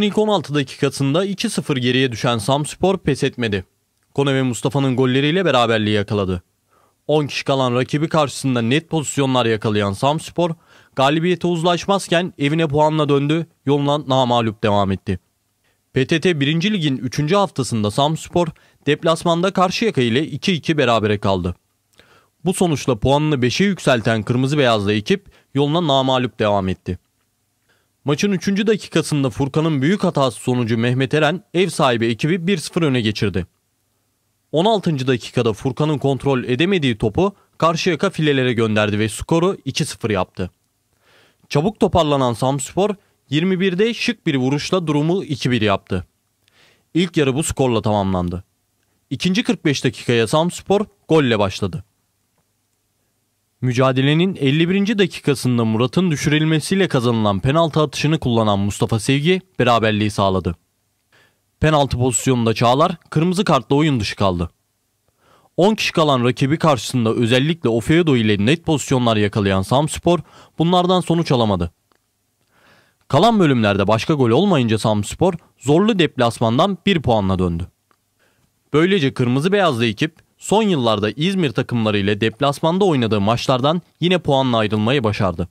İlk 16 dakikasında 2-0 geriye düşen Samspor pes etmedi. Kone ve Mustafa'nın golleriyle beraberliği yakaladı. 10 kişi kalan rakibi karşısında net pozisyonlar yakalayan Samspor, galibiyete uzlaşmazken evine puanla döndü, yoluna namalup devam etti. PTT 1. Lig'in 3. haftasında Samspor, deplasmanda Karşıyaka ile 2-2 berabere kaldı. Bu sonuçla puanını 5'e yükselten Kırmızı Beyazlı ekip yoluna namalup devam etti. Maçın 3. dakikasında Furkan'ın büyük hatası sonucu Mehmet Eren ev sahibi ekibi 1-0 öne geçirdi. 16. dakikada Furkan'ın kontrol edemediği topu Karşıyaka filelere gönderdi ve skoru 2-0 yaptı. Çabuk toparlanan Samspor 21'de şık bir vuruşla durumu 2-1 yaptı. İlk yarı bu skorla tamamlandı. İkinci 45 dakikaya Samspor golle başladı. Mücadelenin 51. dakikasında Murat'ın düşürülmesiyle kazanılan penaltı atışını kullanan Mustafa Sevgi beraberliği sağladı. Penaltı pozisyonunda Çağlar kırmızı kartla oyun dışı kaldı. 10 kişi kalan rakibi karşısında özellikle Ofeodo ile net pozisyonlar yakalayan Samspor bunlardan sonuç alamadı. Kalan bölümlerde başka gol olmayınca Samspor zorlu deplasmandan 1 puanla döndü. Böylece kırmızı beyazlı ekip son yıllarda İzmir takımlarıyla deplasmanda oynadığı maçlardan yine puanla ayrılmayı başardı.